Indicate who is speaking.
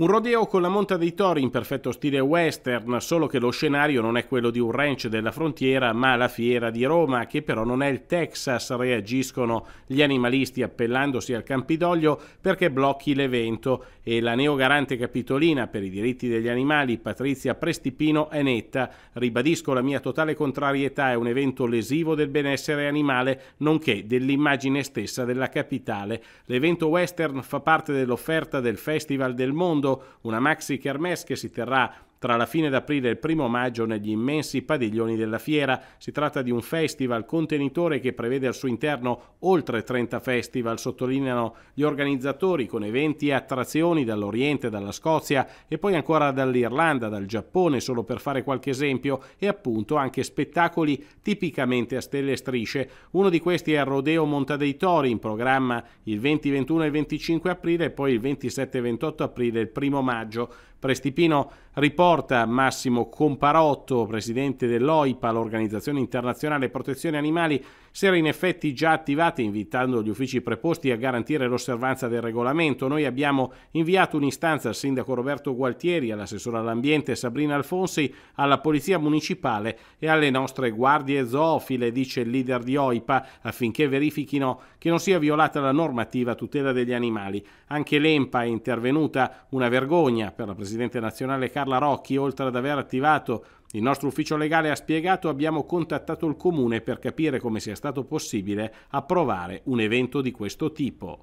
Speaker 1: Un rodeo con la monta dei tori in perfetto stile western, solo che lo scenario non è quello di un ranch della frontiera, ma la fiera di Roma, che però non è il Texas, reagiscono gli animalisti appellandosi al Campidoglio perché blocchi l'evento e la neogarante capitolina per i diritti degli animali, Patrizia Prestipino, è netta. Ribadisco la mia totale contrarietà, è un evento lesivo del benessere animale, nonché dell'immagine stessa della capitale. L'evento western fa parte dell'offerta del Festival del Mondo una maxi kermesse che si terrà tra la fine d'aprile e il primo maggio negli immensi padiglioni della fiera. Si tratta di un festival contenitore che prevede al suo interno oltre 30 festival, sottolineano gli organizzatori, con eventi e attrazioni dall'Oriente, dalla Scozia e poi ancora dall'Irlanda, dal Giappone, solo per fare qualche esempio, e appunto anche spettacoli tipicamente a stelle e strisce. Uno di questi è il Rodeo Monta dei Tori, in programma il 20, 21 e 25 aprile, e poi il 27 e 28 aprile e il primo maggio. Prestipino riporta porta Massimo Comparotto, presidente dell'OIPA, l'Organizzazione Internazionale Protezione Animali, si era in effetti già attivata invitando gli uffici preposti a garantire l'osservanza del regolamento. Noi abbiamo inviato un'istanza al sindaco Roberto Gualtieri, all'assessore all'ambiente Sabrina Alfonsi, alla Polizia Municipale e alle nostre guardie zoofile, dice il leader di OIPA, affinché verifichino che non sia violata la normativa a tutela degli animali. Anche l'EMPA è intervenuta, una vergogna per la presidente nazionale Carla Rocca Pochi, oltre ad aver attivato il nostro ufficio legale, ha spiegato abbiamo contattato il comune per capire come sia stato possibile approvare un evento di questo tipo.